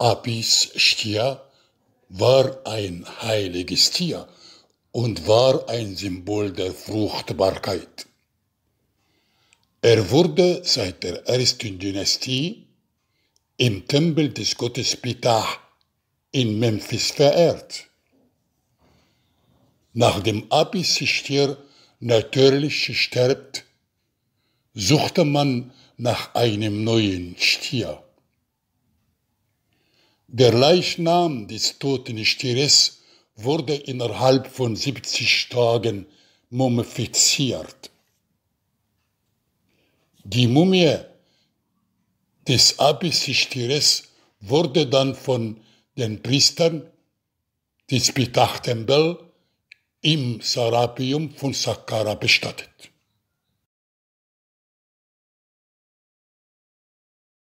Apis Stier war ein heiliges Tier und war ein Symbol der Fruchtbarkeit. Er wurde seit der ersten Dynastie im Tempel des Gottes Ptah in Memphis verehrt. Nachdem Apis Stier natürlich stirbt, suchte man nach einem neuen Stier. Der Leichnam des toten Stieres wurde innerhalb von 70 Tagen mumifiziert. Die Mumie des Abis Stieres wurde dann von den Priestern des Pitachtempel im Sarapium von Saqqara bestattet.